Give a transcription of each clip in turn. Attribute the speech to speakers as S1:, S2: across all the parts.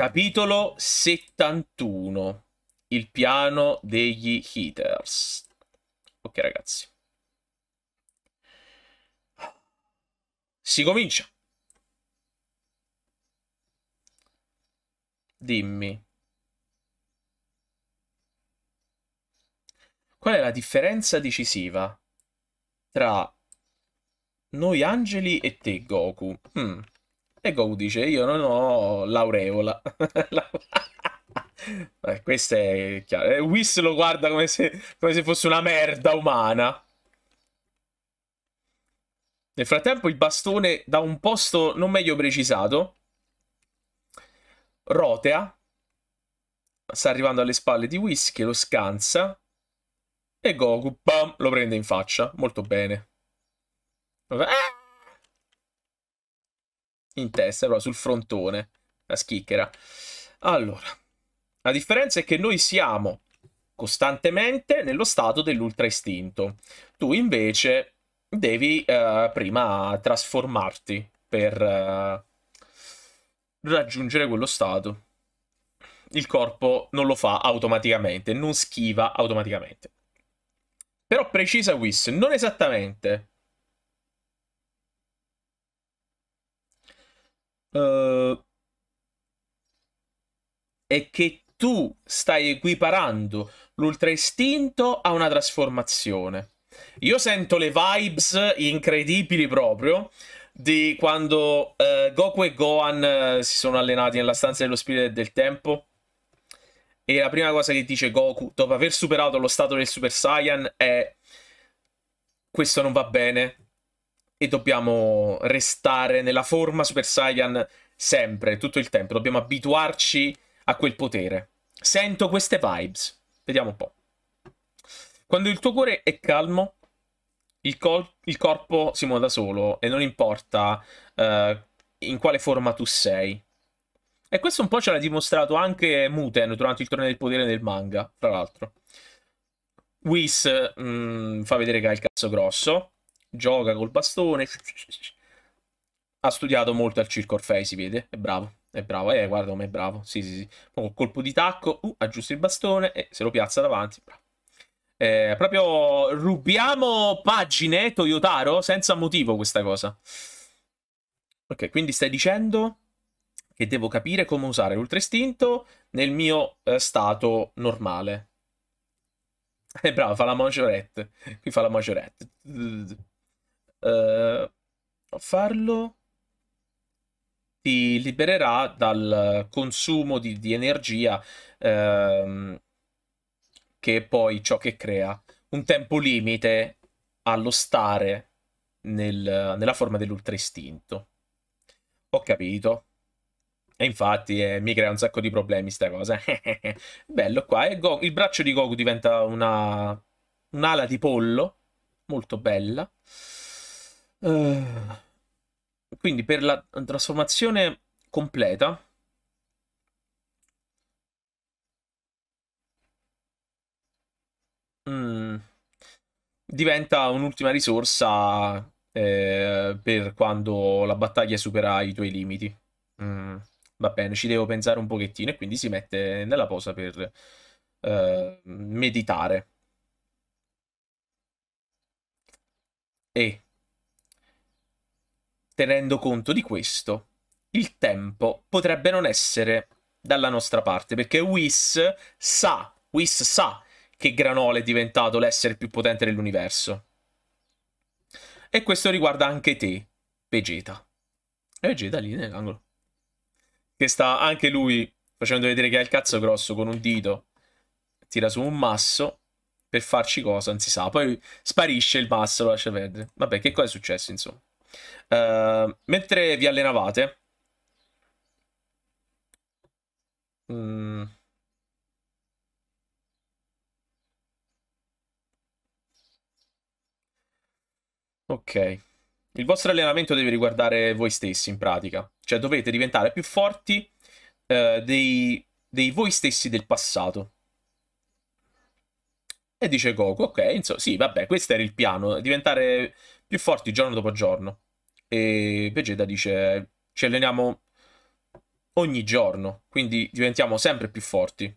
S1: Capitolo 71. Il piano degli Heaters. Ok ragazzi. Si comincia. Dimmi. Qual è la differenza decisiva tra noi angeli e te Goku? Mm. E Goku dice, io non ho l'aureola. eh, questo è chiaro. Eh, Whis lo guarda come se, come se fosse una merda umana. Nel frattempo il bastone da un posto non meglio precisato rotea. Sta arrivando alle spalle di Whis che lo scansa. E Goku, bam, lo prende in faccia. Molto bene. Ah! in testa, proprio sul frontone, la schicchera. Allora, la differenza è che noi siamo costantemente nello stato dell'ultra istinto. Tu invece devi eh, prima trasformarti per eh, raggiungere quello stato. Il corpo non lo fa automaticamente, non schiva automaticamente. Però precisa Whis, non esattamente. eh, è che tu stai equiparando l'ultra istinto a una trasformazione. Io sento le vibes incredibili proprio di quando eh, Goku e Gohan eh, si sono allenati nella stanza dello spirito del tempo. E la prima cosa che dice Goku dopo aver superato lo stato del Super Saiyan è questo non va bene, e dobbiamo restare nella forma Super Saiyan sempre, tutto il tempo. Dobbiamo abituarci a quel potere. Sento queste vibes. Vediamo un po'. Quando il tuo cuore è calmo, il, col- il corpo si muove da solo e non importa uh, in quale forma tu sei. E questo un po' ce l'ha dimostrato anche Muten durante il torneo del potere nel manga, tra l'altro. Whis mh, mm, fa vedere che ha il cazzo grosso gioca col bastone. Ha studiato molto al circo Orfei, si vede, è bravo. È bravo, eh, guarda è bravo. Sì, sì, sì. Poi colpo di tacco, uh, aggiusta il bastone e se lo piazza davanti. Bravo. Eh, proprio rubiamo pagine Toyotaro senza motivo questa cosa. Ok, quindi stai dicendo che devo capire come usare l'ultra istinto nel mio eh, stato normale. È eh, bravo, fa la majorette. Qui fa la majorette eh, farlo ti libererà dal consumo di, di energia ehm, che è poi ciò che crea un tempo limite allo stare nel, nella forma dell'ultra istinto. Ho capito. E infatti eh, mi crea un sacco di problemi sta cosa. Bello qua. E Go il braccio di Goku diventa una un'ala di pollo. Molto bella. Eh. quindi per la trasformazione completa mm, diventa un'ultima risorsa eh, per quando la battaglia supera i tuoi limiti. Mm, va bene, ci devo pensare un pochettino e quindi si mette nella posa per eh, meditare. E tenendo conto di questo, il tempo potrebbe non essere dalla nostra parte, perché Whis sa, Whis sa che Granola è diventato l'essere più potente dell'universo. E questo riguarda anche te, Vegeta. E Vegeta lì nell'angolo. Che sta anche lui facendo vedere che ha il cazzo grosso con un dito. Tira su un masso per farci cosa, non si sa. Poi sparisce il masso, lo lascia perdere. Vabbè, che cosa è successo, insomma? Uh, mentre vi allenavate... Mm. Ok. Il vostro allenamento deve riguardare voi stessi in pratica, cioè dovete diventare più forti eh, dei, dei, voi stessi del passato. E dice Goku, ok, insomma, sì, vabbè, questo era il piano, diventare più forti giorno dopo giorno. E Vegeta dice ci alleniamo ogni giorno, quindi diventiamo sempre più forti.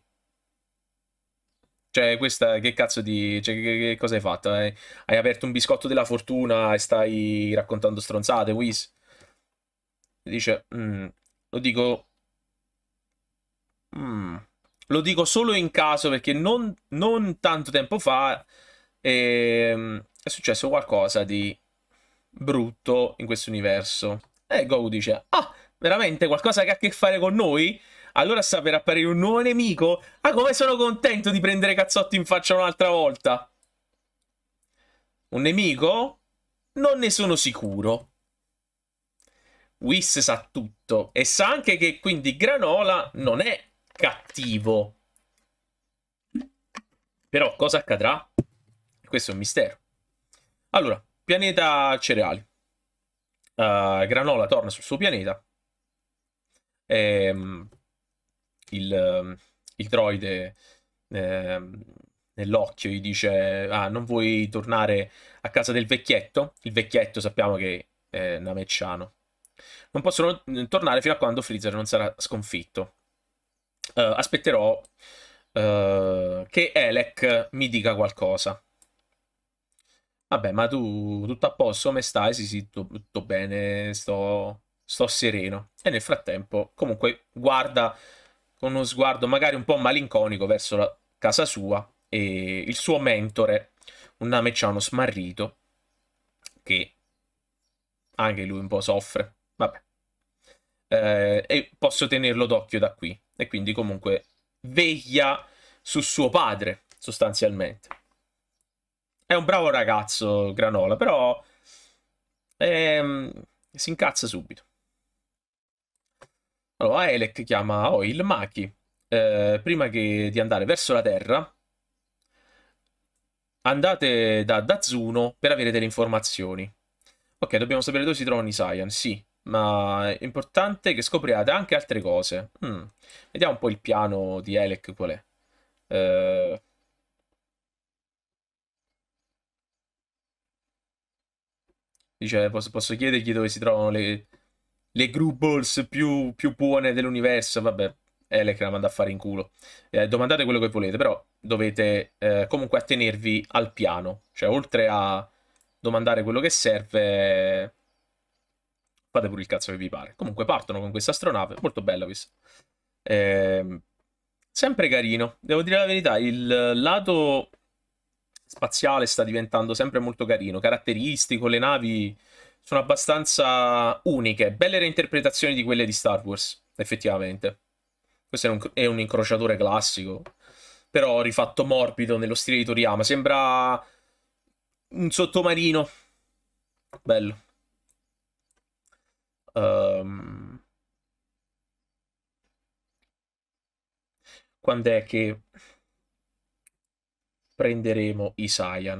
S1: Cioè, questa che cazzo di. Cioè, che, che cosa hai fatto? Eh? Hai aperto un biscotto della fortuna e stai raccontando stronzate, Whis? Dice. Mm, lo dico. Mm, lo dico solo in caso perché non, non tanto tempo fa eh, è successo qualcosa di brutto in questo universo. E Goku dice, ah, veramente qualcosa che ha a che fare con noi? Allora sta per apparire un nuovo nemico? Ah, come sono contento di prendere cazzotti in faccia un'altra volta! Un nemico? Non ne sono sicuro. Whis sa tutto e sa anche che quindi Granola non è cattivo. Però cosa accadrà? Questo è un mistero. Allora, Pianeta cereali. Uh, Granola torna sul suo pianeta. E, um, il, eh, il, droide eh, nell'occhio gli dice: Ah, non vuoi tornare a casa del vecchietto? Il vecchietto sappiamo che è namecciano. Non possono tornare fino a quando Freezer non sarà sconfitto. Uh, aspetterò uh, che Elec mi dica qualcosa. Vabbè, ma tu tutto a posto, come stai? Sì, sì, tutto bene, sto, sto sereno. E nel frattempo, comunque, guarda con uno sguardo magari un po' malinconico verso la casa sua e il suo mentore, un namecciano smarrito, che anche lui un po' soffre. Vabbè. Eh, e posso tenerlo d'occhio da qui. E quindi comunque veglia su suo padre, sostanzialmente. È un bravo ragazzo, Granola, però ehm, si incazza subito. Allora, Elec chiama Oil oh, Maki. Eh, prima che, di andare verso la Terra, andate da Dazuno per avere delle informazioni. Ok, dobbiamo sapere dove si trovano i Saiyan, sì, ma è importante che scopriate anche altre cose. Mm. Vediamo un po' il piano di Elec qual è. Eh, Dice, posso, posso chiedergli dove si trovano le, le balls più, più buone dell'universo. Vabbè, Elec la manda a fare in culo. Eh, domandate quello che volete, però dovete eh, comunque attenervi al piano. Cioè, oltre a domandare quello che serve, fate pure il cazzo che vi pare. Comunque partono con questa astronave, molto bella questa. Eh, sempre carino, devo dire la verità, il lato spaziale sta diventando sempre molto carino, caratteristico, le navi sono abbastanza uniche, belle reinterpretazioni di quelle di Star Wars, effettivamente. Questo è un, è un incrociatore classico, però rifatto morbido nello stile di Toriyama, sembra un sottomarino. Bello. Um... Quando è che prenderemo i Saiyan?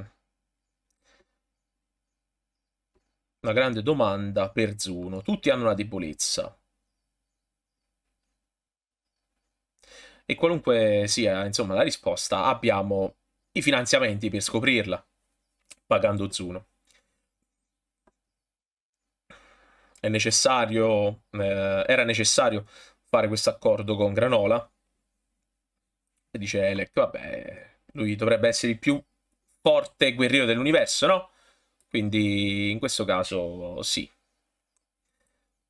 S1: Una grande domanda per Zuno. Tutti hanno una debolezza. E qualunque sia, insomma, la risposta, abbiamo i finanziamenti per scoprirla, pagando Zuno. È necessario, eh, era necessario fare questo accordo con Granola? E dice Elec, vabbè, lui dovrebbe essere il più forte guerriero dell'universo, no? Quindi in questo caso sì.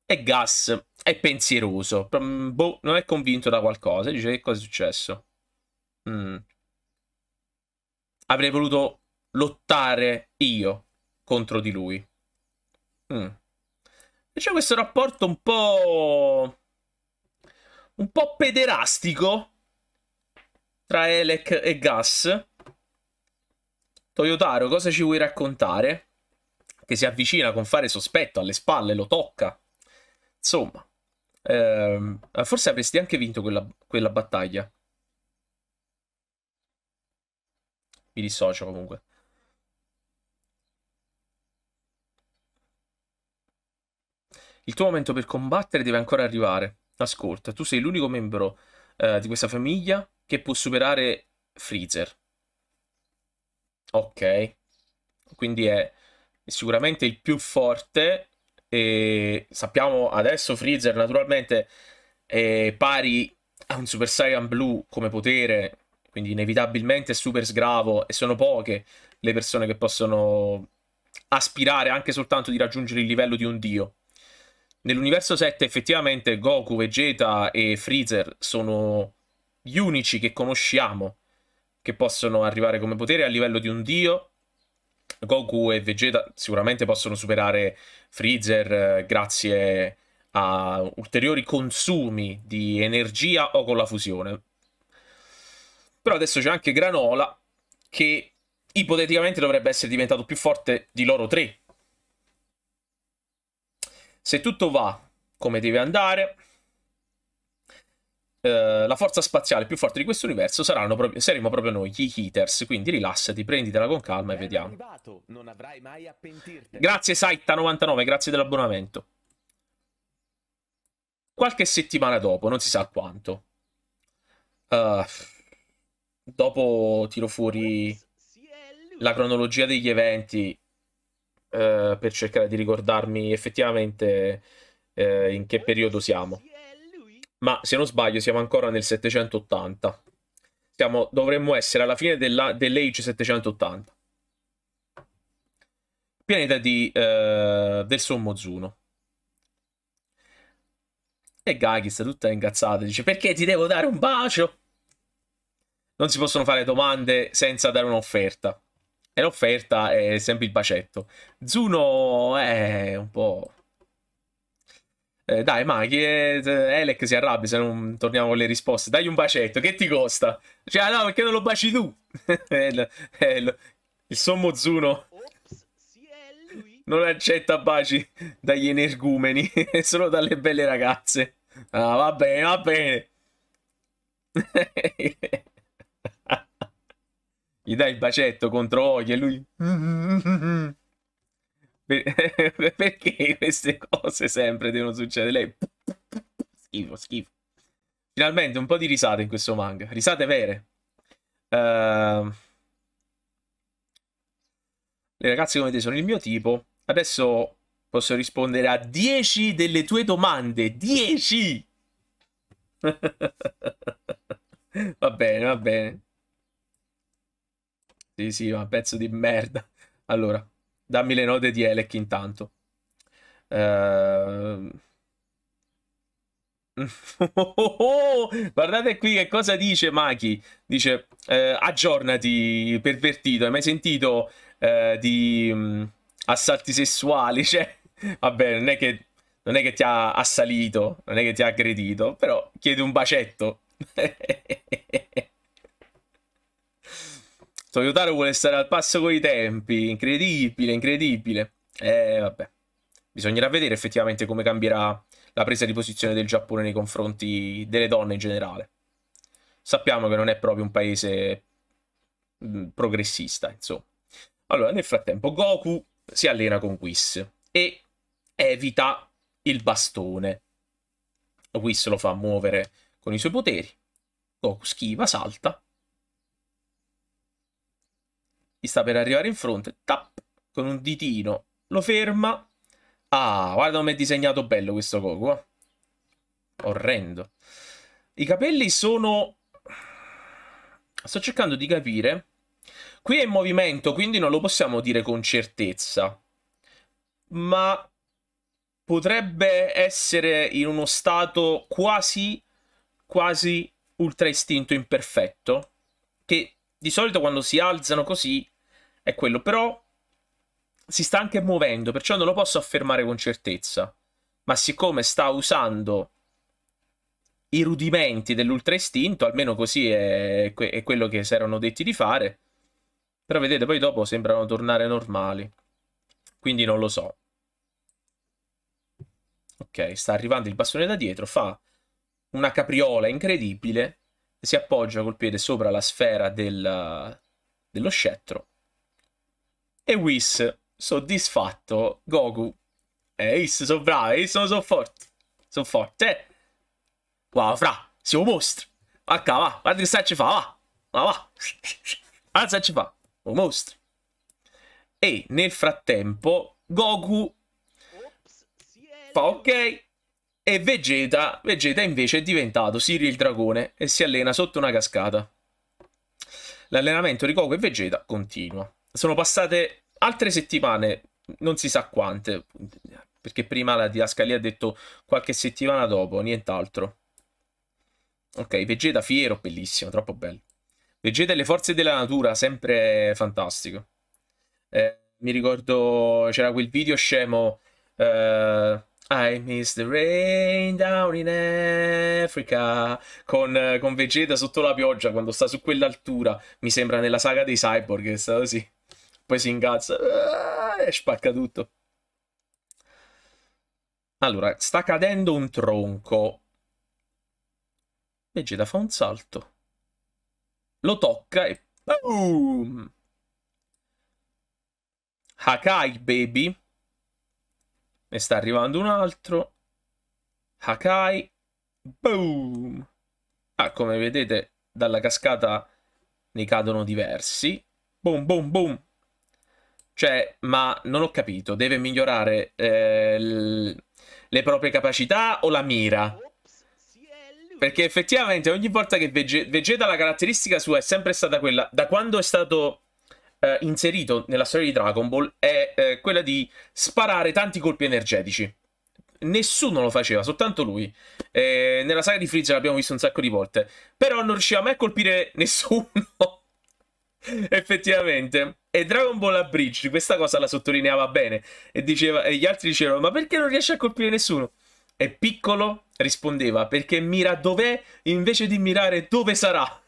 S1: E Gas è pensieroso. Boh, non è convinto da qualcosa. Dice che cosa è successo. Mm. Avrei voluto lottare io contro di lui. Mm. E c'è questo rapporto un po'... un po' pederastico tra Elec e Gas. Toyotaro, cosa ci vuoi raccontare? Che si avvicina con fare sospetto alle spalle, lo tocca. Insomma, ehm, forse avresti anche vinto quella, quella battaglia. Mi dissocio comunque. Il tuo momento per combattere deve ancora arrivare. Ascolta, tu sei l'unico membro eh, di questa famiglia che può superare Freezer. Ok, quindi è sicuramente il più forte e sappiamo adesso Freezer naturalmente è pari a un Super Saiyan Blue come potere, quindi inevitabilmente è super sgravo e sono poche le persone che possono aspirare anche soltanto di raggiungere il livello di un dio. Nell'universo 7 effettivamente Goku, Vegeta e Freezer sono gli unici che conosciamo che possono arrivare come potere a livello di un dio. Goku e Vegeta sicuramente possono superare Freezer eh, grazie a ulteriori consumi di energia o con la fusione. Però adesso c'è anche Granola che ipoteticamente dovrebbe essere diventato più forte di loro tre. Se tutto va come deve andare, eh, la forza spaziale più forte di questo universo saranno proprio, saremo proprio noi, gli Heaters. Quindi rilassati, prenditela con calma e vediamo. Grazie saita 99 grazie dell'abbonamento. Qualche settimana dopo, non si sa quanto. Uh, dopo tiro fuori la cronologia degli eventi uh, per cercare di ricordarmi effettivamente uh, in che periodo siamo ma se non sbaglio siamo ancora nel 780. Siamo, dovremmo essere alla fine della, dell'Age 780. Pianeta di, eh, del Zuno. E Gaghi sta tutta ingazzata, dice perché ti devo dare un bacio? Non si possono fare domande senza dare un'offerta. E l'offerta è sempre il bacetto. Zuno è un po'... Eh, dai, ma chi è... Elec si arrabbia se non torniamo con le risposte. Dai un bacetto, che ti costa? Cioè, ah, no, perché non lo baci tu? Eh, eh, il, il Zuno non accetta baci dagli energumeni, solo dalle belle ragazze. Ah, va bene, va bene. Gli dai il bacetto contro Oghi e lui... Perché queste cose sempre devono succedere? Lei... Schifo, schifo. Finalmente un po' di risate in questo manga. Risate vere. Uh... Le ragazze come te sono il mio tipo. Adesso posso rispondere a 10 delle tue domande. 10! va bene, va bene. Sì, sì, ma pezzo di merda. Allora. Dammi le note di Elec intanto. Uh... Guardate qui che cosa dice Maki. Dice eh, aggiornati, pervertito. Hai mai sentito eh, di mh, mm, assalti sessuali? Cioè, vabbè, non è, che, non è che ti ha assalito, non è che ti ha aggredito, però chiedi un bacetto. Toyotaro vuole stare al passo con i tempi. Incredibile, incredibile. Eh, vabbè. Bisognerà vedere effettivamente come cambierà la presa di posizione del Giappone nei confronti delle donne in generale. Sappiamo che non è proprio un paese mm, progressista, insomma. Allora, nel frattempo, Goku si allena con Whis e evita il bastone. Whis lo fa muovere con i suoi poteri. Goku schiva, salta gli sta per arrivare in fronte, tap, con un ditino lo ferma. Ah, guarda come è disegnato bello questo Goku, eh? orrendo. I capelli sono... Sto cercando di capire. Qui è in movimento, quindi non lo possiamo dire con certezza. Ma potrebbe essere in uno stato quasi, quasi ultra istinto imperfetto. Che di solito quando si alzano così è quello, però si sta anche muovendo, perciò non lo posso affermare con certezza. Ma siccome sta usando i rudimenti dell'ultra istinto, almeno così è, è quello che si erano detti di fare. Però vedete, poi dopo sembrano tornare normali. Quindi non lo so. Ok, sta arrivando il bastone da dietro, fa una capriola incredibile, si appoggia col piede sopra la sfera del, dello scettro e Whis, soddisfatto, Goku. Ehi, hey, sono bravi, sono, sono forte. Sono forte. Wow, fra, siamo mostri. Vacca, va, guarda che sta ci fa, va. Va, va. Guarda che ci fa. Siamo mostri. E nel frattempo, Goku fa ok. E Vegeta, Vegeta invece è diventato Siri il dragone e si allena sotto una cascata. L'allenamento di Goku e Vegeta continua sono passate altre settimane, non si sa quante, perché prima la didascalia ha detto qualche settimana dopo, nient'altro. Ok, Vegeta fiero, bellissimo, troppo bello. Vegeta e le forze della natura, sempre fantastico. Eh, mi ricordo c'era quel video scemo. Uh, I miss the rain down in Africa. Con, con Vegeta sotto la pioggia quando sta su quell'altura. Mi sembra nella saga dei cyborg. È stato così poi si ingazza eh, e spacca tutto. Allora, sta cadendo un tronco. Vegeta fa un salto. Lo tocca e... Boom! Hakai, baby. Ne sta arrivando un altro. Hakai. Boom! Ah, come vedete, dalla cascata ne cadono diversi. Boom, boom, boom. Cioè, ma non ho capito, deve migliorare eh, le proprie capacità o la mira? Perché effettivamente ogni volta che Vegeta la caratteristica sua è sempre stata quella, da quando è stato eh, inserito nella storia di Dragon Ball, è eh, quella di sparare tanti colpi energetici. Nessuno lo faceva, soltanto lui. Eh, nella saga di Freezer l'abbiamo visto un sacco di volte. Però non riusciva mai a colpire nessuno. Effettivamente. E Dragon Ball Abridge questa cosa la sottolineava bene. E, diceva, e gli altri dicevano, ma perché non riesce a colpire nessuno? E Piccolo rispondeva, perché mira dov'è invece di mirare dove sarà.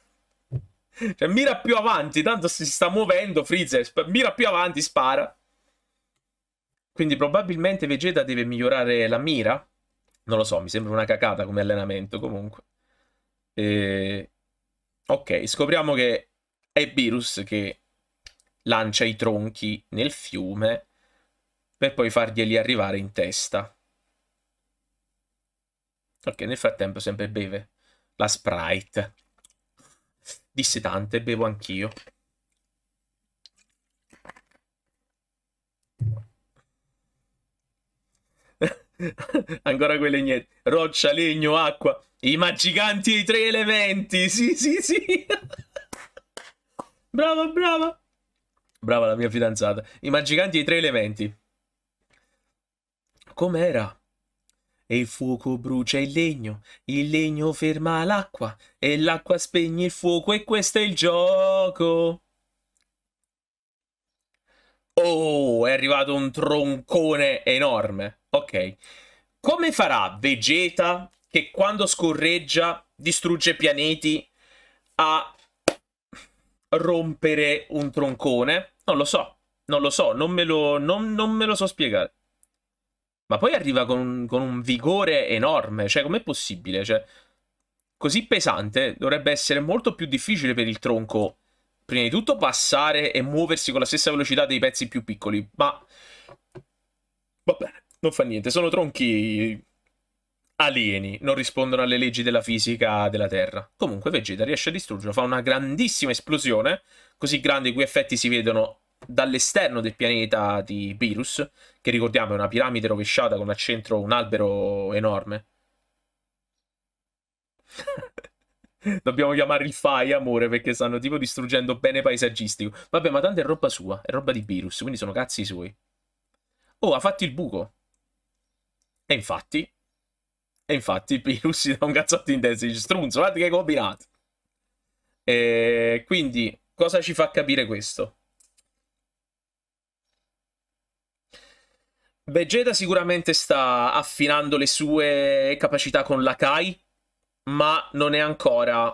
S1: Cioè, mira più avanti, tanto si sta muovendo Freezer, mira più avanti, spara. Quindi probabilmente Vegeta deve migliorare la mira. Non lo so, mi sembra una cacata come allenamento comunque. E... Ok, scopriamo che è Virus che lancia i tronchi nel fiume per poi farglieli arrivare in testa. Ok, nel frattempo sempre beve la Sprite. Dissetante, bevo anch'io. Ancora quelle niente. Roccia, legno, acqua. I magiganti dei tre elementi. Sì, sì, sì. Brava, brava. Brava la mia fidanzata. I magicanti dei tre elementi. Com'era? E il fuoco brucia il legno, il legno ferma l'acqua, e l'acqua spegne il fuoco, e questo è il gioco. Oh, è arrivato un troncone enorme. Ok. Come farà Vegeta, che quando scorreggia distrugge pianeti, a rompere un troncone? Non lo so, non lo so, non me lo, non, non me lo so spiegare. Ma poi arriva con, con un vigore enorme, cioè com'è possibile? Cioè, così pesante dovrebbe essere molto più difficile per il tronco, prima di tutto, passare e muoversi con la stessa velocità dei pezzi più piccoli, ma... Va bene, non fa niente, sono tronchi alieni non rispondono alle leggi della fisica della Terra. Comunque Vegeta riesce a distruggerlo, fa una grandissima esplosione, così grande i cui effetti si vedono dall'esterno del pianeta di Virus, che ricordiamo è una piramide rovesciata con al centro un albero enorme. Dobbiamo chiamare il FAI amore perché stanno tipo distruggendo bene paesaggistico. Vabbè, ma tanto è roba sua, è roba di Virus, quindi sono cazzi suoi. Oh, ha fatto il buco. E infatti, e infatti i russi da un cazzotto in testa dice strunzo, guarda che combinato. E quindi cosa ci fa capire questo? Vegeta sicuramente sta affinando le sue capacità con la Kai, ma non è ancora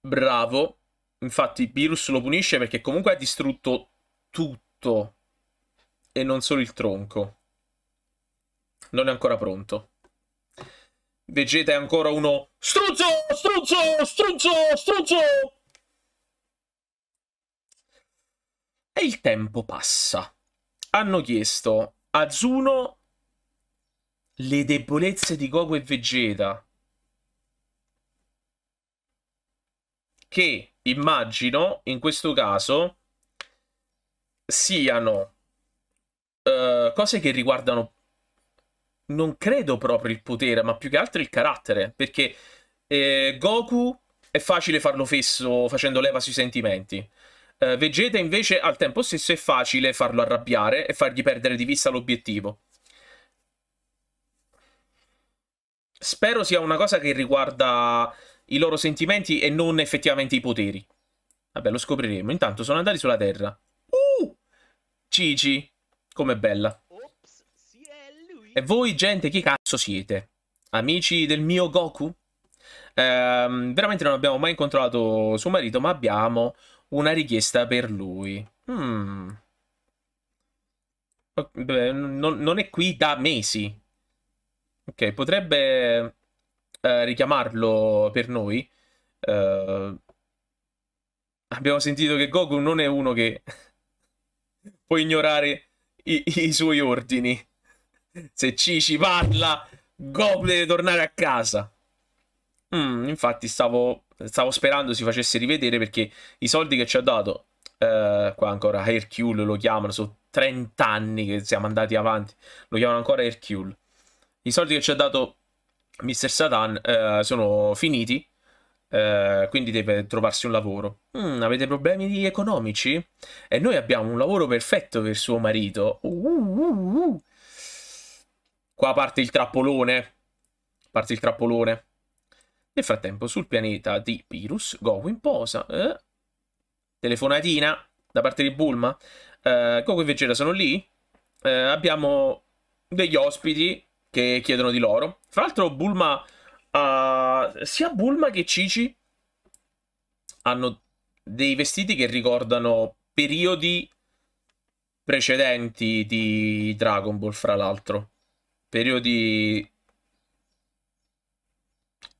S1: bravo. Infatti Virus lo punisce perché comunque ha distrutto tutto e non solo il tronco. Non è ancora pronto. Vegeta è ancora uno struzzo, struzzo, struzzo, struzzo. E il tempo passa. Hanno chiesto a Zuno le debolezze di Goku e Vegeta. Che immagino in questo caso siano uh, cose che riguardano non credo proprio il potere, ma più che altro il carattere, perché eh, Goku è facile farlo fesso facendo leva sui sentimenti. Eh, Vegeta invece al tempo stesso è facile farlo arrabbiare e fargli perdere di vista l'obiettivo. Spero sia una cosa che riguarda i loro sentimenti e non effettivamente i poteri. Vabbè, lo scopriremo. Intanto sono andati sulla Terra. Uh! Cici, com'è bella. E voi, gente, chi cazzo siete? Amici del mio Goku? Ehm, veramente non abbiamo mai incontrato suo marito, ma abbiamo una richiesta per lui. Hmm. Beh, non, non, è qui da mesi. Ok, potrebbe eh, richiamarlo per noi. Eh, abbiamo sentito che Goku non è uno che può ignorare i, i suoi ordini. Se Cici parla, Gob deve tornare a casa. Mm, infatti stavo, stavo, sperando si facesse rivedere perché i soldi che ci ha dato, eh, qua ancora Hercule lo chiamano, sono 30 anni che siamo andati avanti, lo chiamano ancora Hercule. I soldi che ci ha dato Mr. Satan eh, sono finiti, eh, quindi deve trovarsi un lavoro. Mm, avete problemi economici? E noi abbiamo un lavoro perfetto per suo marito. Uh, uh, uh. uh. Qua parte il trappolone. Parte il trappolone. Nel frattempo, sul pianeta di Pirus, Goku posa. Eh? Telefonatina da parte di Bulma. Eh, Goku e Vegeta sono lì. Eh, abbiamo degli ospiti che chiedono di loro. Fra l'altro, Bulma. Uh, sia Bulma che Cici hanno dei vestiti che ricordano periodi precedenti di Dragon Ball, fra l'altro periodi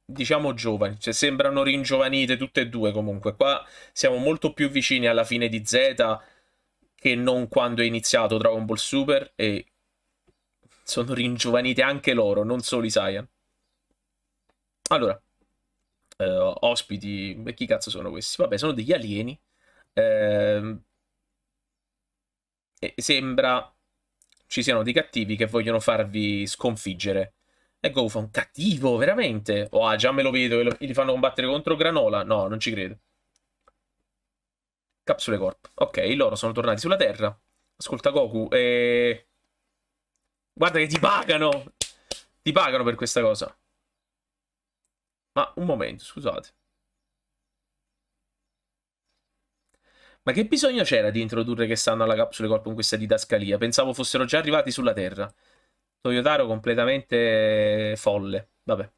S1: diciamo giovani, cioè sembrano ringiovanite tutte e due comunque. Qua siamo molto più vicini alla fine di Z che non quando è iniziato Dragon Ball Super e sono ringiovanite anche loro, non solo i Saiyan. Allora, eh, ospiti, beh, chi cazzo sono questi? Vabbè, sono degli alieni. Eh, sembra ci siano dei cattivi che vogliono farvi sconfiggere. E Goku fa un cattivo, veramente? Oh, ah, già me lo vedo, li fanno combattere contro Granola. No, non ci credo. Capsule Corp. Ok, loro sono tornati sulla Terra. Ascolta Goku, e... Guarda che ti pagano! Ti pagano per questa cosa. Ma un momento, scusate. Ma che bisogno c'era di introdurre che stanno alla capsule corpo in questa didascalia? Pensavo fossero già arrivati sulla Terra. Toyotaro completamente folle. Vabbè.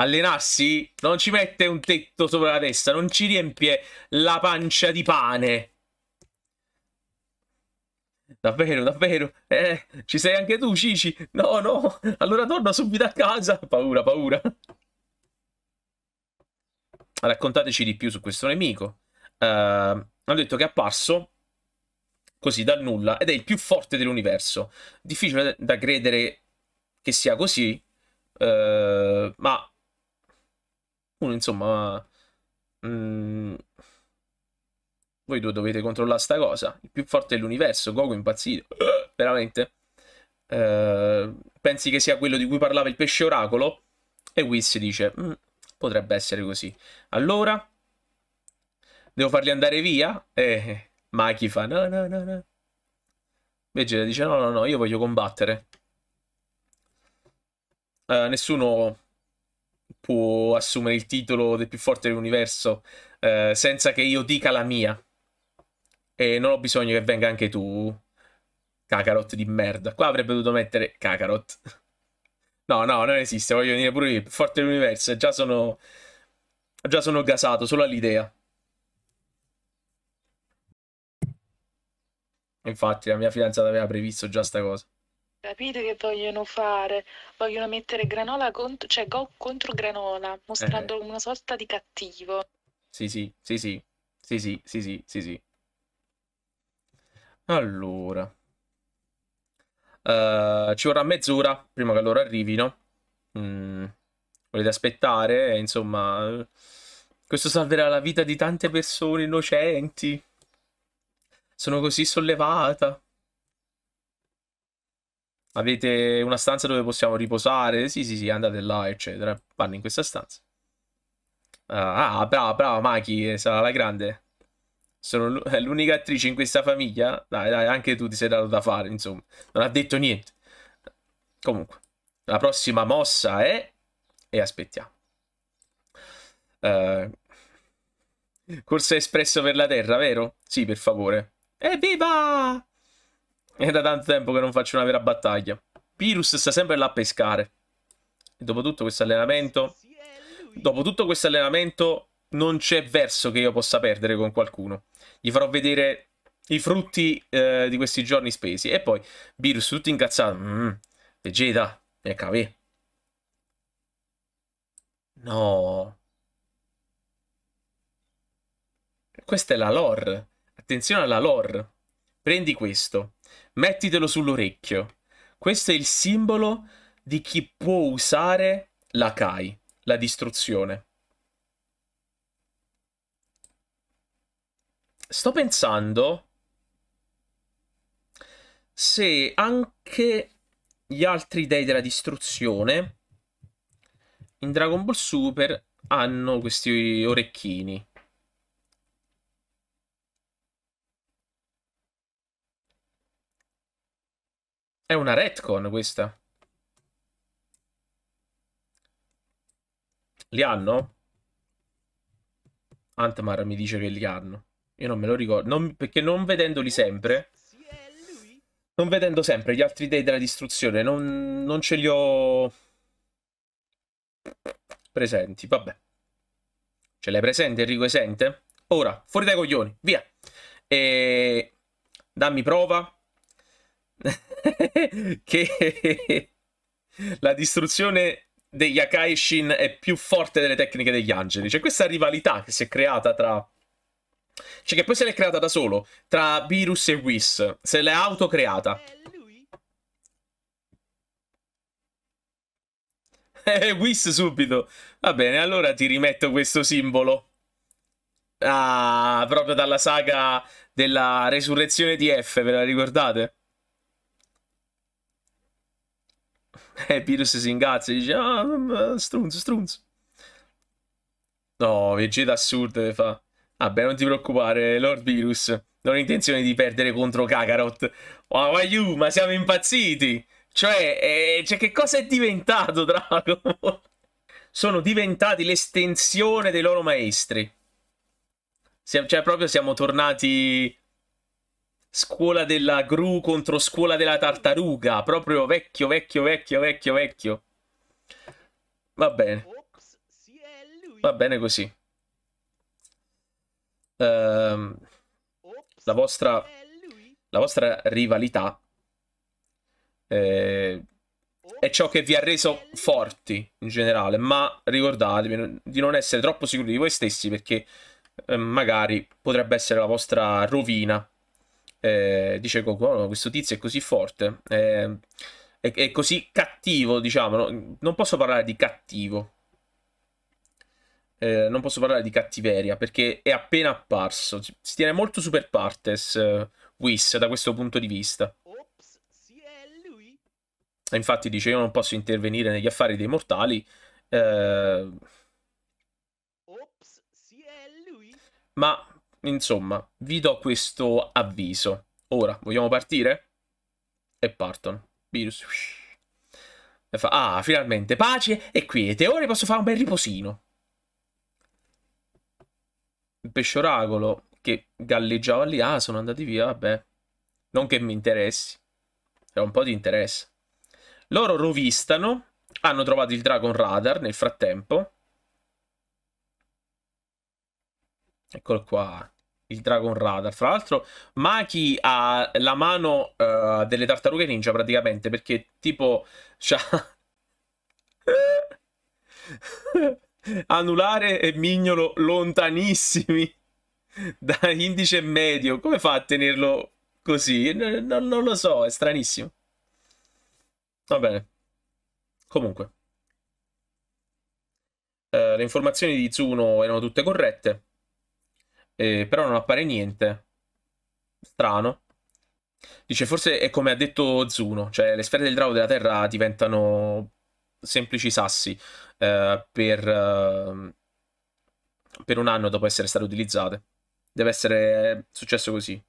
S1: Allenarsi non ci mette un tetto sopra la testa, non ci riempie la pancia di pane. Davvero, davvero? Eh, ci sei anche tu, Cici? No, no, allora torna subito a casa. Paura, paura raccontateci di più su questo nemico. Uh, hanno detto che è apparso così dal nulla ed è il più forte dell'universo. Difficile da credere che sia così, uh, ma uno insomma... Mm, voi due dovete controllare sta cosa. Il più forte dell'universo, Goku impazzito. veramente? Uh, pensi che sia quello di cui parlava il pesce oracolo? E Whis dice... Mm, Potrebbe essere così. Allora, devo farli andare via? Eh, Maki fa no, no, no, no. Vegeta dice no, no, no, io voglio combattere. Uh, nessuno può assumere il titolo del più forte dell'universo uh, senza che io dica la mia. E non ho bisogno che venga anche tu, Kakarot di merda. Qua avrebbe dovuto mettere Kakarot. No, no, non esiste, voglio dire pure io, forte l'universo, già sono... Già sono gasato, solo all'idea. Infatti la mia fidanzata aveva previsto già sta cosa. Capite che vogliono fare? Vogliono mettere granola contro, cioè gol contro granola, mostrando eh. una sorta di cattivo. Sì, sì, sì, sì, sì, sì, sì, sì, sì. Allora. Eh, ci vorrà mezz'ora prima che loro arrivino. Mm. Volete aspettare? Insomma, questo salverà la vita di tante persone innocenti. Sono così sollevata. Avete una stanza dove possiamo riposare? Sì, sì, sì, andate là, eccetera. Vanno in questa stanza. Eh, ah, brava, brava, Maki, eh, sarà la grande. Sono l'unica attrice in questa famiglia. Dai, dai, anche tu ti sei dato da fare, insomma. Non ha detto niente. Comunque, la prossima mossa è... E aspettiamo. Uh, eh, corsa espresso per la terra, vero? Sì, per favore. Evviva! È da tanto tempo che non faccio una vera battaglia. Pirus sta sempre là a pescare. E dopo tutto questo allenamento... Dopo tutto questo allenamento non c'è verso che io possa perdere con qualcuno gli farò vedere i frutti eh, di questi giorni spesi. E poi Virus tutto incazzato. Mm, Vegeta, mi cavi. No. Questa è la lore. Attenzione alla lore. Prendi questo. Mettitelo sull'orecchio. Questo è il simbolo di chi può usare la Kai, la distruzione. sto pensando se anche gli altri dei della distruzione in Dragon Ball Super hanno questi orecchini. È una retcon questa. Li hanno? Antmar mi dice che li hanno. Io non me lo ricordo. Non, perché non vedendoli sempre. Non vedendo sempre gli altri dei della distruzione. Non, non ce li ho. Presenti. Vabbè. Ce l'hai presente, Enrico Esente? Ora, fuori dai coglioni, via. E... Dammi prova. che la distruzione degli Akaishin è più forte delle tecniche degli angeli. C'è cioè, questa rivalità che si è creata tra cioè che poi se l'è creata da solo, tra Virus e Whis, se l'è autocreata. Eh, eh, Whis subito. Va bene, allora ti rimetto questo simbolo. Ah, proprio dalla saga della resurrezione di F, ve la ricordate? E eh, Virus si ingazza e dice: Ah, strunz, strunz No, Vegeta assurdo che fa. Vabbè, non ti preoccupare, Lord Virus. Non ho intenzione di perdere contro Kakarot. Wow, you, ma siamo impazziti! Cioè, eh, cioè, che cosa è diventato Dragon Sono diventati l'estensione dei loro maestri. Siamo, cioè, proprio siamo tornati scuola della gru contro scuola della tartaruga. Proprio vecchio, vecchio, vecchio, vecchio, vecchio. Va bene. Va bene così ehm, la, vostra, la vostra rivalità eh, è ciò che vi ha reso forti in generale, ma ricordatevi di non essere troppo sicuri di voi stessi perché eh, magari potrebbe essere la vostra rovina. Eh, dice Goku oh, questo tizio è così forte, eh, è, è, così cattivo, diciamo, non posso parlare di cattivo, eh, non posso parlare di cattiveria perché è appena apparso. Si tiene molto super partes eh, Whis da questo punto di vista. Ops, sì Infatti dice io non posso intervenire negli affari dei mortali. Eh... Ops, sì Ma insomma, vi do questo avviso. Ora, vogliamo partire? E partono. Virus. ah, finalmente pace e quiete. Ora posso fare un bel riposino il pesce oracolo che galleggiava lì, ah sono andati via, vabbè, non che mi interessi, però un po' di interesse. Loro rovistano, hanno trovato il Dragon Radar nel frattempo. Eccolo qua, il Dragon Radar. Fra l'altro, Maki ha la mano uh, delle tartarughe ninja praticamente, perché tipo... C'ha... Anulare e Mignolo lontanissimi da indice medio. Come fa a tenerlo così? Non, non lo so, è stranissimo. Va bene. Comunque. Eh, le informazioni di Zuno erano tutte corrette. Eh, però non appare niente. Strano. Dice, forse è come ha detto Zuno, cioè le sfere del drago della Terra diventano semplici sassi eh, per, eh, per un anno dopo essere state utilizzate. Deve essere successo così.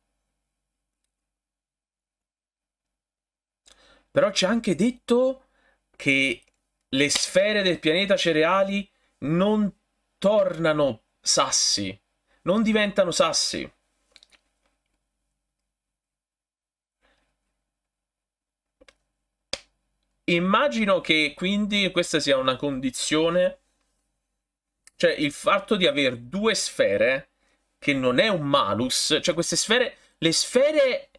S1: Però c'è anche detto che le sfere del pianeta cereali non tornano sassi, non diventano sassi. Immagino che quindi questa sia una condizione, cioè il fatto di avere due sfere, che non è un malus, cioè queste sfere, le sfere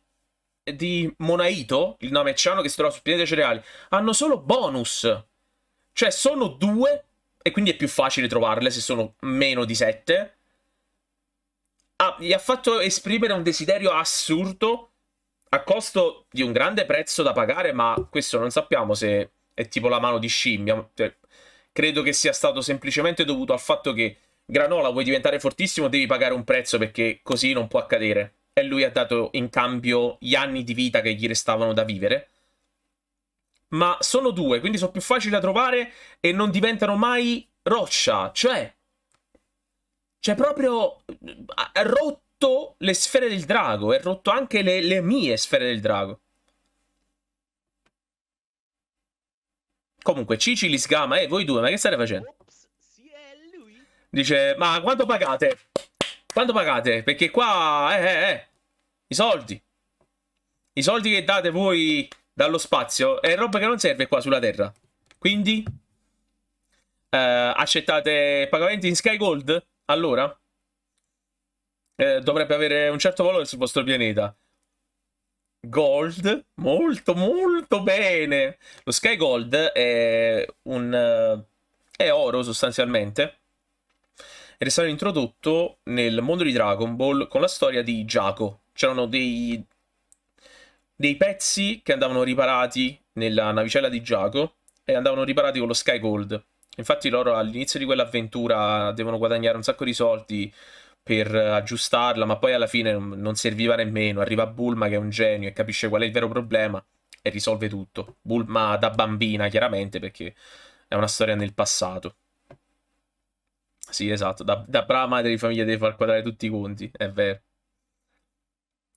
S1: di Monaito, il nome ciano che si trova sul pianeta cereali, hanno solo bonus, cioè sono due e quindi è più facile trovarle se sono meno di 7. Ah, gli ha fatto esprimere un desiderio assurdo a costo di un grande prezzo da pagare, ma questo non sappiamo se è tipo la mano di scimmia. Cioè, credo che sia stato semplicemente dovuto al fatto che Granola vuoi diventare fortissimo, devi pagare un prezzo perché così non può accadere. E lui ha dato in cambio gli anni di vita che gli restavano da vivere. Ma sono due, quindi sono più facili da trovare e non diventano mai roccia. Cioè, cioè proprio eh, road rotto le sfere del drago, E rotto anche le, le mie sfere del drago. Comunque, Cici li sgama, eh, voi due, ma che state facendo? Dice, ma quanto pagate? Quanto pagate? Perché qua, eh, eh, eh, i soldi. I soldi che date voi dallo spazio è roba che non serve qua sulla Terra. Quindi, eh, accettate pagamenti in Sky Gold? Allora? eh, dovrebbe avere un certo valore sul vostro pianeta. Gold, molto molto bene. Lo Sky Gold è un è oro sostanzialmente. Ed è stato introdotto nel mondo di Dragon Ball con la storia di Jaco. C'erano dei dei pezzi che andavano riparati nella navicella di Jaco e andavano riparati con lo Sky Gold. Infatti loro all'inizio di quell'avventura devono guadagnare un sacco di soldi per aggiustarla, ma poi alla fine non serviva nemmeno. Arriva Bulma che è un genio e capisce qual è il vero problema e risolve tutto. Bulma da bambina, chiaramente, perché è una storia nel passato. Sì, esatto, da, da brava madre di famiglia devi far quadrare tutti i conti, è vero.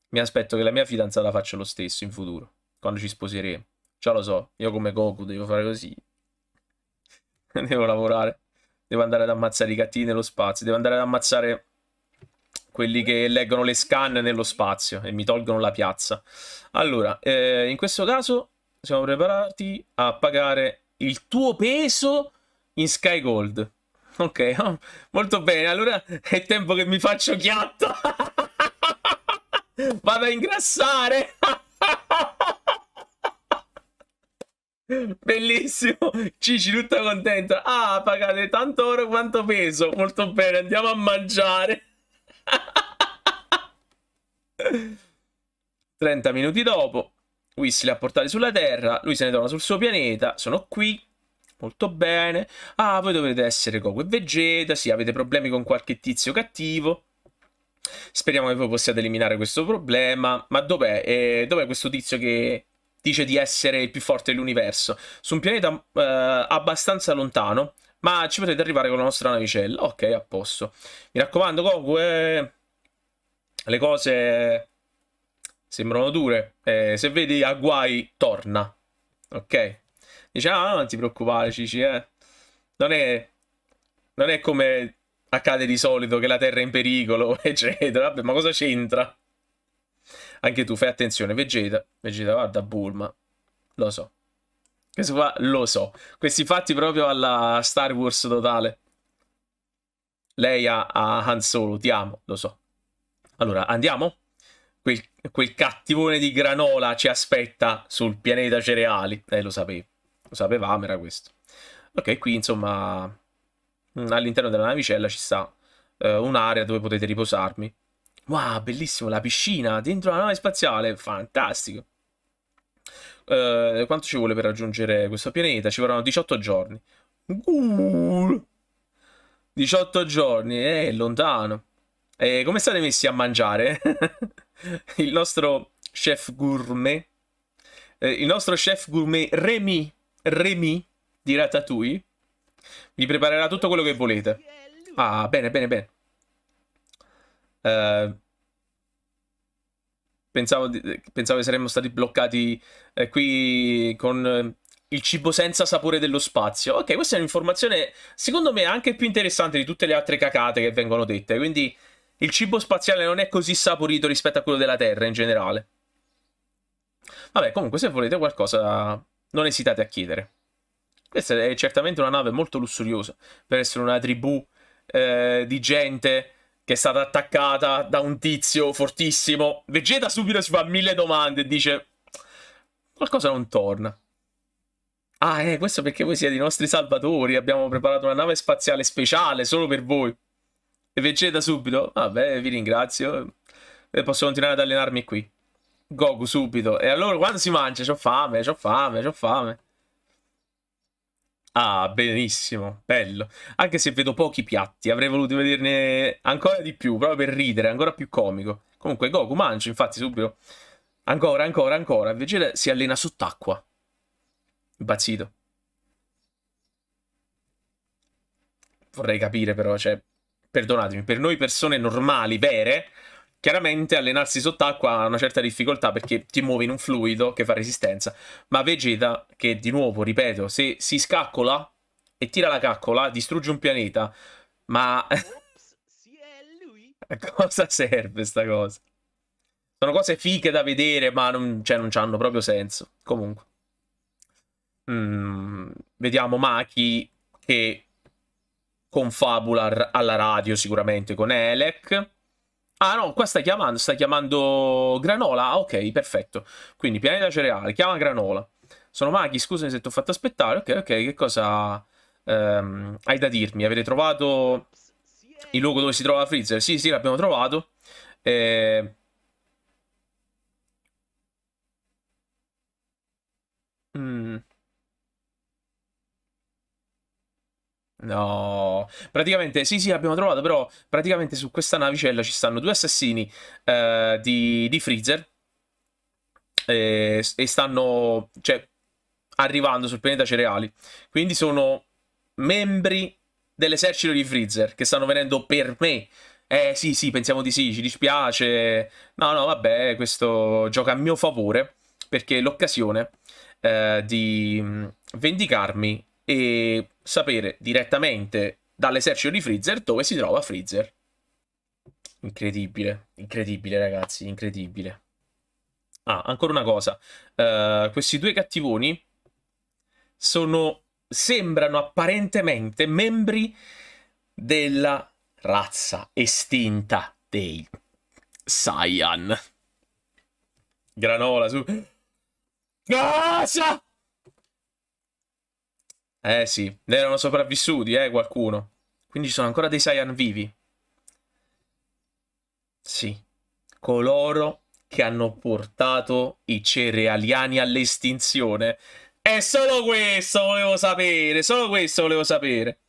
S1: Mi aspetto che la mia fidanzata faccia lo stesso in futuro, quando ci sposeremo. Già lo so, io come Goku devo fare così. devo lavorare. Devo andare ad ammazzare i gattini nello spazio. Devo andare ad ammazzare quelli che leggono le scan nello spazio e mi tolgono la piazza. Allora, eh, in questo caso siamo preparati a pagare il tuo peso in Sky Gold. Ok, oh, molto bene, allora è tempo che mi faccio chiatto. Vado a ingrassare. Bellissimo, Cici tutta contenta. Ah, pagate tanto oro quanto peso. Molto bene, andiamo a mangiare. 30 minuti dopo, Whis li ha portati sulla Terra, lui se ne torna sul suo pianeta, sono qui, molto bene. Ah, voi dovete essere Goku e Vegeta, sì, avete problemi con qualche tizio cattivo. Speriamo che voi possiate eliminare questo problema. Ma dov'è? Eh, dov'è questo tizio che dice di essere il più forte dell'universo? Su un pianeta eh, abbastanza lontano, ma ci potete arrivare con la nostra navicella. Ok, a posto. Mi raccomando, comunque, eh, le cose sembrano dure. Eh, se vedi a guai, torna. Ok? Dice, ah, non ti preoccupare, Cici, eh. Non è, non è come accade di solito che la Terra è in pericolo, eccetera. Vabbè, ma cosa c'entra? Anche tu fai attenzione, Vegeta. Vegeta, guarda, Bulma. Lo so. Questo qua lo so. Questi fatti proprio alla Star Wars totale. Lei a, a Han Solo, ti amo, lo so. Allora, andiamo? Quel, quel, cattivone di granola ci aspetta sul pianeta cereali. Eh, lo sapevo. Lo sapevamo, era questo. Ok, qui insomma mm, all'interno della navicella ci sta uh, un'area dove potete riposarmi. Wow, bellissimo, la piscina dentro la nave spaziale, fantastico. Eh, quanto ci vuole per raggiungere questo pianeta? Ci vorranno 18 giorni. Uh, 18 giorni, eh, è lontano. Eh, come state messi a mangiare? il nostro chef gourmet, eh, il nostro chef gourmet Remy, Remy di Ratatouille, vi preparerà tutto quello che volete. Ah, bene, bene, bene. Uh, pensavo, di, pensavo che saremmo stati bloccati eh, qui con eh, il cibo senza sapore dello spazio. Ok, questa è un'informazione, secondo me, anche più interessante di tutte le altre cacate che vengono dette. Quindi il cibo spaziale non è così saporito rispetto a quello della Terra in generale. Vabbè, comunque, se volete qualcosa, non esitate a chiedere. Questa è certamente una nave molto lussuriosa per essere una tribù eh, di gente che è stata attaccata da un tizio fortissimo. Vegeta subito si fa mille domande e dice qualcosa non torna. Ah, eh, questo perché voi siete i nostri salvatori, abbiamo preparato una nave spaziale speciale solo per voi. E Vegeta subito, vabbè, vi ringrazio, eh, posso continuare ad allenarmi qui. Goku subito, e allora quando si mangia, ho fame, ho fame, ho fame. Ah, benissimo, bello. Anche se vedo pochi piatti, avrei voluto vederne ancora di più, proprio per ridere, ancora più comico. Comunque Goku mangia, infatti, subito. Ancora, ancora, ancora. Vegeta si allena sott'acqua. Impazzito. Vorrei capire però, cioè, perdonatemi, per noi persone normali, vere, Chiaramente allenarsi sott'acqua ha una certa difficoltà perché ti muovi in un fluido che fa resistenza, ma Vegeta, che di nuovo, ripeto, se si scaccola e tira la caccola, distrugge un pianeta, ma... A cosa serve sta cosa? Sono cose fiche da vedere, ma non, cioè, non hanno proprio senso. Comunque. Mm, vediamo Maki che confabula alla radio sicuramente con Elec. Ah no, qua sta chiamando, sta chiamando granola. Ah ok, perfetto. Quindi pianeta cereale, chiama granola. Sono Maghi, scusami se ti ho fatto aspettare. Ok, ok, che cosa ehm, hai da dirmi? Avete trovato il luogo dove si trova la freezer? Sì, sì, l'abbiamo trovato. Eh... Mm. No, praticamente sì, sì, abbiamo trovato, però praticamente su questa navicella ci stanno due assassini eh, di, di, Freezer eh, e stanno, cioè, arrivando sul pianeta Cereali. Quindi sono membri dell'esercito di Freezer che stanno venendo per me. Eh sì, sì, pensiamo di sì, ci dispiace. No, no, vabbè, questo gioca a mio favore perché è l'occasione eh, di vendicarmi e sapere direttamente dall'esercito di Freezer dove si trova Freezer. Incredibile, incredibile ragazzi, incredibile. Ah, ancora una cosa, uh, questi due cattivoni sono, sembrano apparentemente membri della razza estinta dei Saiyan. Granola su... Cosa? Eh sì, ne erano sopravvissuti, eh, qualcuno. Quindi ci sono ancora dei Saiyan vivi. Sì, coloro che hanno portato i cerealiani all'estinzione. È solo questo volevo sapere, solo questo volevo sapere.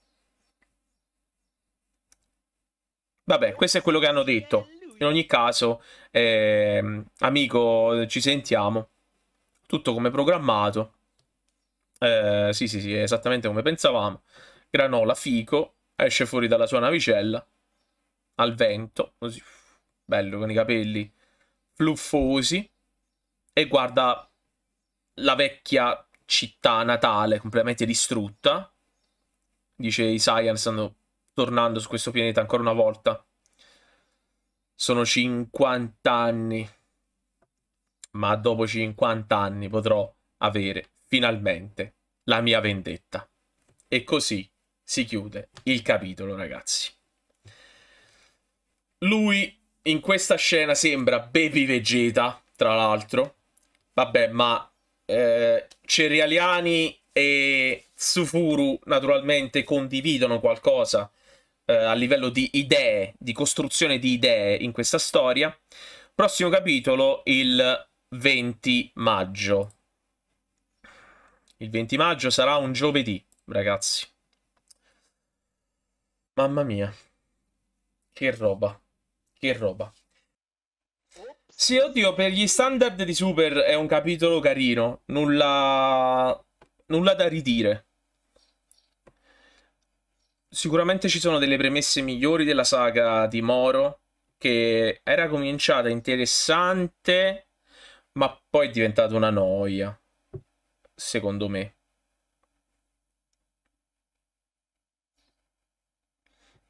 S1: Vabbè, questo è quello che hanno detto. In ogni caso, eh, amico, ci sentiamo. Tutto come programmato. Eh, sì, sì, sì, esattamente come pensavamo. Granola, fico, esce fuori dalla sua navicella, al vento, così, bello, con i capelli fluffosi, e guarda la vecchia città natale completamente distrutta. Dice i Saiyan stanno tornando su questo pianeta ancora una volta. Sono 50 anni, ma dopo 50 anni potrò avere finalmente, la mia vendetta. E così si chiude il capitolo, ragazzi. Lui in questa scena sembra Baby Vegeta, tra l'altro. Vabbè, ma eh, Cerealiani e Tsufuru naturalmente condividono qualcosa eh, a livello di idee, di costruzione di idee in questa storia. Prossimo capitolo il 20 maggio. Il 20 maggio sarà un giovedì, ragazzi. Mamma mia. Che roba. Che roba. Sì, oddio, per gli standard di Super è un capitolo carino. Nulla... Nulla da ridire. Sicuramente ci sono delle premesse migliori della saga di Moro, che era cominciata interessante, ma poi è diventata una noia secondo me.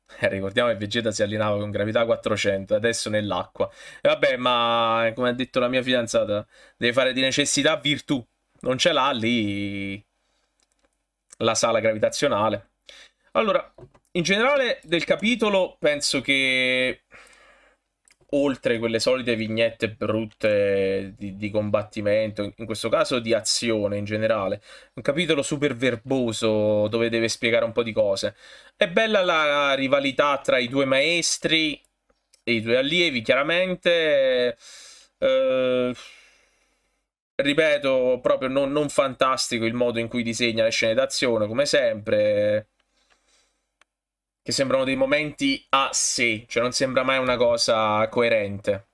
S1: Eh, ricordiamo che Vegeta si allenava con gravità 400, adesso nell'acqua. E vabbè, ma come ha detto la mia fidanzata, deve fare di necessità virtù. Non ce l'ha lì la sala gravitazionale. Allora, in generale del capitolo penso che oltre quelle solite vignette brutte di, di, combattimento, in questo caso di azione in generale. Un capitolo super verboso dove deve spiegare un po' di cose. È bella la rivalità tra i due maestri e i due allievi, chiaramente. Eh, ripeto, proprio non, non fantastico il modo in cui disegna le scene d'azione, come sempre che sembrano dei momenti a sé, cioè non sembra mai una cosa coerente.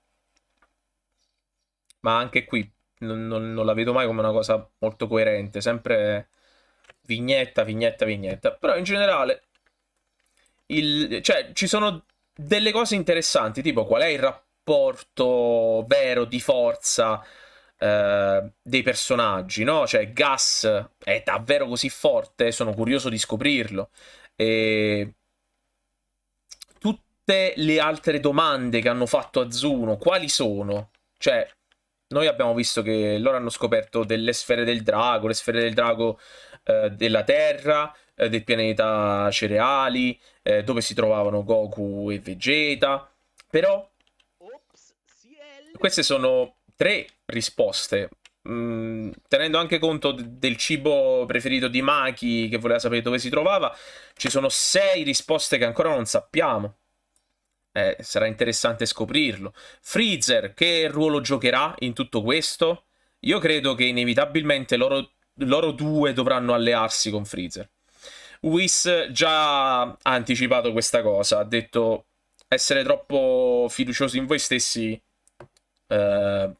S1: Ma anche qui non, non, non la vedo mai come una cosa molto coerente, sempre vignetta, vignetta, vignetta. Però in generale, il, cioè, ci sono delle cose interessanti, tipo qual è il rapporto vero di forza eh, dei personaggi, no? Cioè, Gas è davvero così forte? Sono curioso di scoprirlo. E tutte le altre domande che hanno fatto a Zuno, quali sono? Cioè, noi abbiamo visto che loro hanno scoperto delle sfere del drago, le sfere del drago eh, della Terra, eh, del pianeta Cereali, eh, dove si trovavano Goku e Vegeta, però queste sono tre risposte, mh, mm, tenendo anche conto del cibo preferito di Maki che voleva sapere dove si trovava, ci sono sei risposte che ancora non sappiamo. Eh, sarà interessante scoprirlo. Freezer, che ruolo giocherà in tutto questo? Io credo che inevitabilmente loro, loro due dovranno allearsi con Freezer. Whis già ha anticipato questa cosa, ha detto essere troppo fiduciosi in voi stessi eh,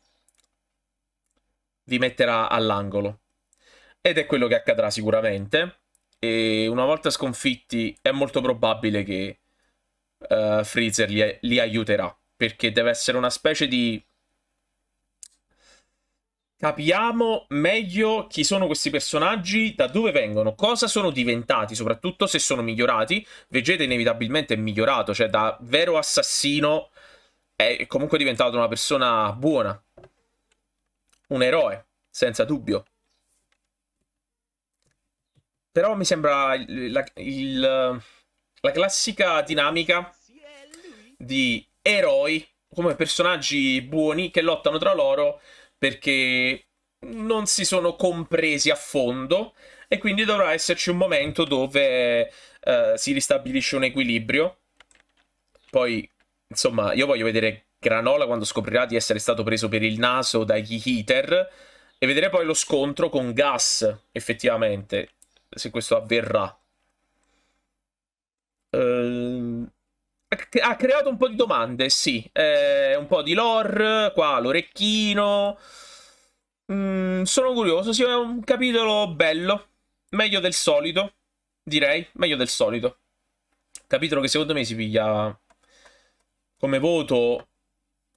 S1: vi metterà all'angolo. Ed è quello che accadrà sicuramente. E una volta sconfitti è molto probabile che uh, Freezer li, li aiuterà, perché deve essere una specie di capiamo meglio chi sono questi personaggi, da dove vengono, cosa sono diventati, soprattutto se sono migliorati. Vegeta inevitabilmente è migliorato, cioè da vero assassino è comunque diventato una persona buona, un eroe, senza dubbio. Però mi sembra il, la, il la classica dinamica di eroi come personaggi buoni che lottano tra loro perché non si sono compresi a fondo e quindi dovrà esserci un momento dove eh, si ristabilisce un equilibrio. Poi, insomma, io voglio vedere Granola quando scoprirà di essere stato preso per il naso dagli heater e vedere poi lo scontro con Gas, effettivamente, se questo avverrà. Uh, ha creato un po' di domande, sì. Eh, un po' di lore, qua l'orecchino. Mm, sono curioso, sì, è un capitolo bello. Meglio del solito, direi. Meglio del solito. Capitolo che secondo me si piglia come voto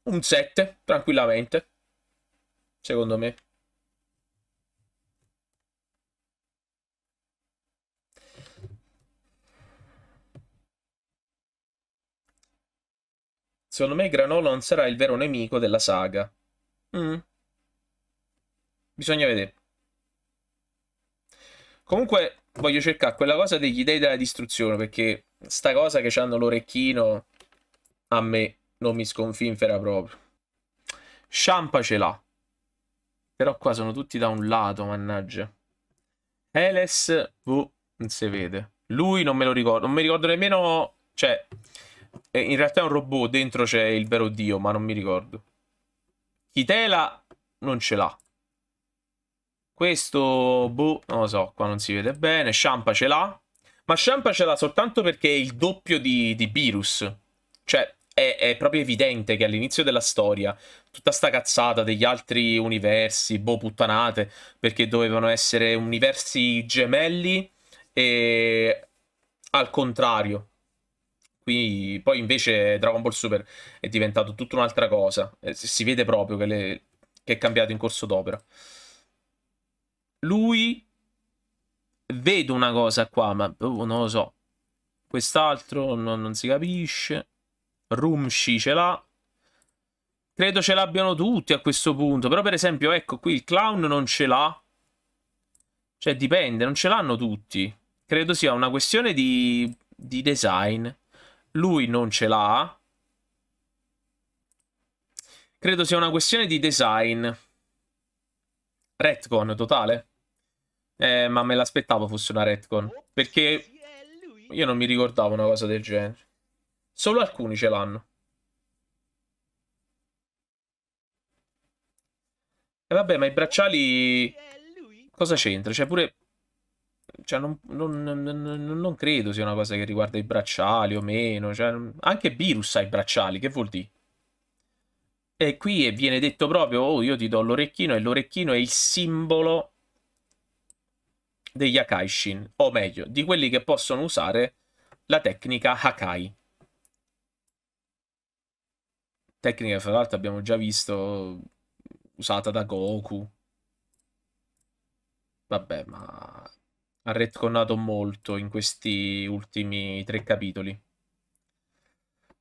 S1: un 7, tranquillamente. Secondo me. Secondo me Granolo non sarà il vero nemico della saga. Mm. Bisogna vedere. Comunque voglio cercare quella cosa degli dei della distruzione, perché sta cosa che hanno l'orecchino a me non mi sconfinfera proprio. Sciampa ce l'ha. Però qua sono tutti da un lato, mannaggia. Eles, uh, non si vede. Lui non me lo ricordo, non mi ricordo nemmeno... Cioè, eh, in realtà è un robot, dentro c'è il vero dio, ma non mi ricordo. Chitela non ce l'ha. Questo, boh, non lo so, qua non si vede bene. Shampa ce l'ha. Ma Shampa ce l'ha soltanto perché è il doppio di, di Virus. Cioè, è, è, proprio evidente che all'inizio della storia, tutta sta cazzata degli altri universi, boh, puttanate, perché dovevano essere universi gemelli e al contrario. Qui poi invece Dragon Ball Super è diventato tutta un'altra cosa. Eh, si vede proprio che, le... che è cambiato in corso d'opera. Lui vedo una cosa qua, ma boh, non lo so. Quest'altro non, non si capisce. Rumshi ce l'ha. Credo ce l'abbiano tutti a questo punto. Però, per esempio, ecco qui il clown non ce l'ha. Cioè, dipende, non ce l'hanno tutti. Credo sia una questione di, di design lui non ce l'ha. Credo sia una questione di design. Retcon totale. Eh, ma me l'aspettavo fosse una retcon. Perché io non mi ricordavo una cosa del genere. Solo alcuni ce l'hanno. E vabbè, ma i bracciali... Cosa c'entra? Cioè pure cioè non, non, non, non, credo sia una cosa che riguarda i bracciali o meno. Cioè, anche Virus ha i bracciali, che vuol dire? E qui viene detto proprio, oh io ti do l'orecchino e l'orecchino è il simbolo degli Hakaishin, o meglio, di quelli che possono usare la tecnica Hakai. Tecnica fra l'altro abbiamo già visto usata da Goku. Vabbè, ma ha retconnato molto in questi ultimi tre capitoli.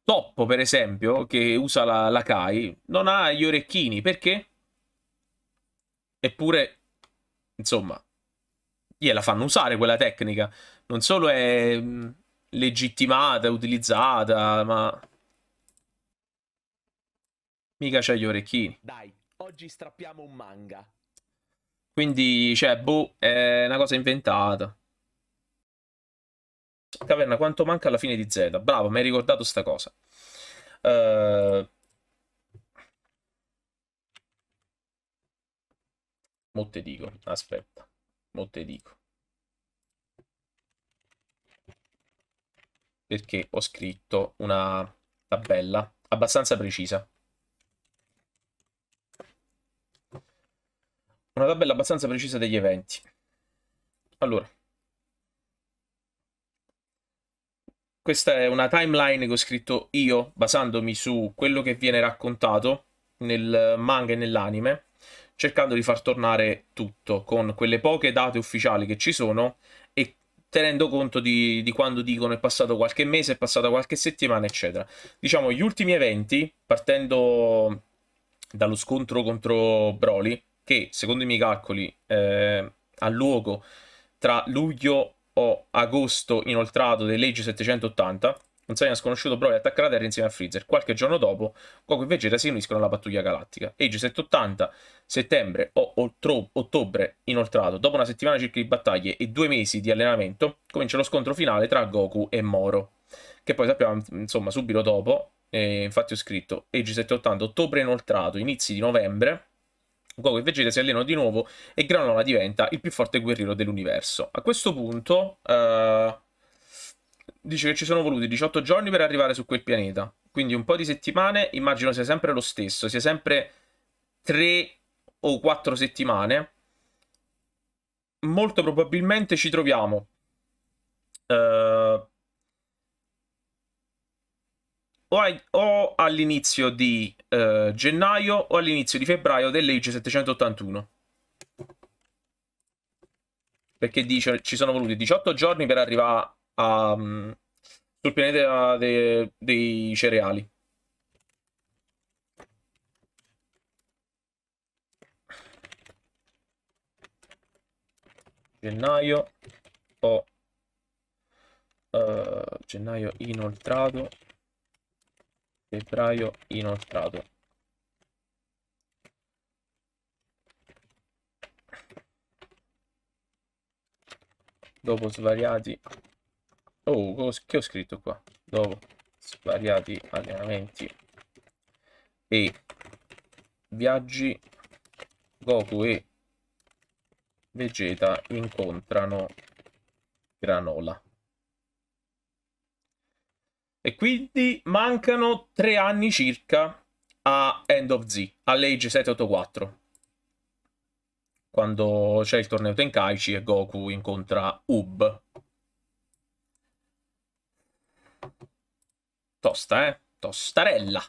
S1: Toppo, per esempio, che usa la, la Kai, non ha gli orecchini, perché? Eppure, insomma, gliela fanno usare quella tecnica. Non solo è mm, legittimata, utilizzata, ma... Mica c'ha gli orecchini. Dai, oggi strappiamo un manga. Quindi, cioè, boh, è una cosa inventata. Caverna, quanto manca alla fine di Z? Bravo, mi hai ricordato sta cosa. Uh... Mo dico, aspetta, Molte dico. Perché ho scritto una tabella abbastanza precisa. Una tabella abbastanza precisa degli eventi. Allora, questa è una timeline che ho scritto io basandomi su quello che viene raccontato nel manga e nell'anime, cercando di far tornare tutto con quelle poche date ufficiali che ci sono e tenendo conto di, di quando dicono è passato qualche mese, è passata qualche settimana, eccetera. Diciamo, gli ultimi eventi, partendo dallo scontro contro Broly, che secondo i miei calcoli eh, ha luogo tra luglio o agosto inoltrato del legge 780, un Saiyan sconosciuto prova a attaccare la Terra insieme a Freezer. Qualche giorno dopo, Goku e Vegeta si uniscono alla pattuglia galattica. Age 780, settembre o ottobre inoltrato. Dopo una settimana circa di battaglie e due mesi di allenamento, comincia lo scontro finale tra Goku e Moro. Che poi sappiamo, insomma, subito dopo, eh, infatti ho scritto Age 780, ottobre inoltrato, inizi di novembre, Goku e Vegeta si allenano di nuovo e Granola diventa il più forte guerriero dell'universo. A questo punto eh, dice che ci sono voluti 18 giorni per arrivare su quel pianeta, quindi un po' di settimane immagino sia sempre lo stesso, sia sempre 3 o 4 settimane. Molto probabilmente ci troviamo eh, o, all'inizio di eh, gennaio o all'inizio di febbraio delle IC 781 perché dice, ci sono voluti 18 giorni per arrivare a, um, sul pianeta dei, dei cereali gennaio o uh, gennaio inoltrato febbraio inoltrato dopo svariati oh che ho scritto qua dopo svariati allenamenti e viaggi Goku e Vegeta incontrano Granola e quindi mancano tre anni circa a End of Z, all'Age 784. Quando c'è il torneo Tenkaichi e Goku incontra Ub. Tosta, eh? Tostarella.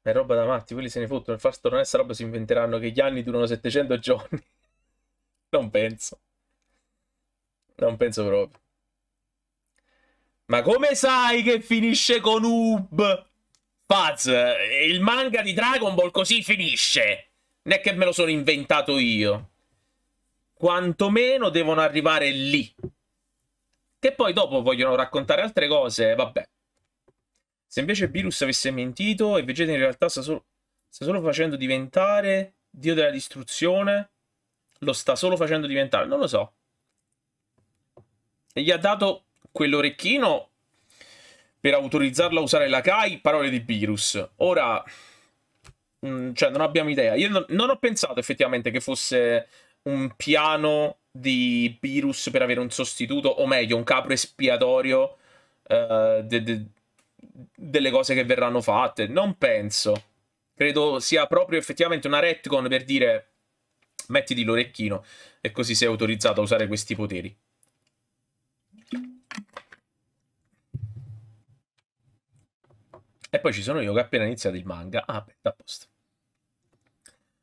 S1: È roba da matti, quelli se ne fottono. Per far tornare sta roba si inventeranno che gli anni durano 700 giorni. Non penso. Non penso proprio. Ma come sai che finisce con Ub? Faz, eh, il manga di Dragon Ball così finisce. Non è che me lo sono inventato io. Quantomeno devono arrivare lì. Che poi dopo vogliono raccontare altre cose, vabbè. Se invece Virus avesse mentito e Vegeta in realtà sta solo, sta solo facendo diventare Dio della distruzione, lo sta solo facendo diventare, non lo so e gli ha dato quell'orecchino per autorizzarlo a usare la Kai, parole di Virus. Ora, mm, cioè, non abbiamo idea. Io non, ho pensato effettivamente che fosse un piano di Virus per avere un sostituto, o meglio, un capro espiatorio uh, de, de, delle cose che verranno fatte. Non penso. Credo sia proprio effettivamente una retcon per dire mettiti l'orecchino e così sei autorizzato a usare questi poteri. E poi ci sono io che ho appena iniziato il manga. Ah, beh, apposta.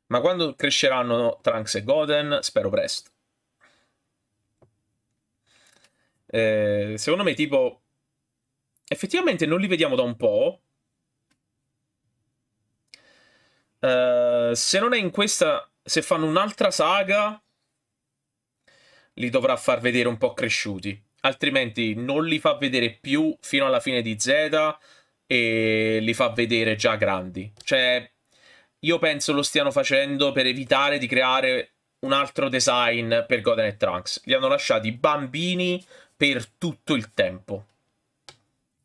S1: Ma quando cresceranno Trunks e Goten? Spero presto. Eh, secondo me, tipo, effettivamente non li vediamo da un po'. Eh, se non è in questa, se fanno un'altra saga, li dovrà far vedere un po' cresciuti. Altrimenti non li fa vedere più fino alla fine di Z e li fa vedere già grandi. Cioè, io penso lo stiano facendo per evitare di creare un altro design per Goten e Trunks. Li hanno lasciati bambini per tutto il tempo.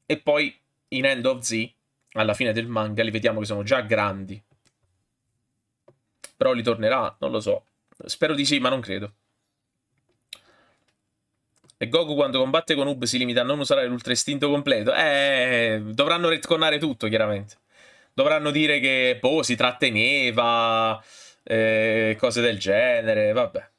S1: E poi in End of Z, alla fine del manga, li vediamo che sono già grandi. Però li tornerà, non lo so. Spero di sì, ma non credo. E Goku quando combatte con Ub si limita a non usare l'ultra istinto completo. Eh, dovranno retconnare tutto, chiaramente. Dovranno dire che, boh, si tratteneva, eh, cose del genere, vabbè.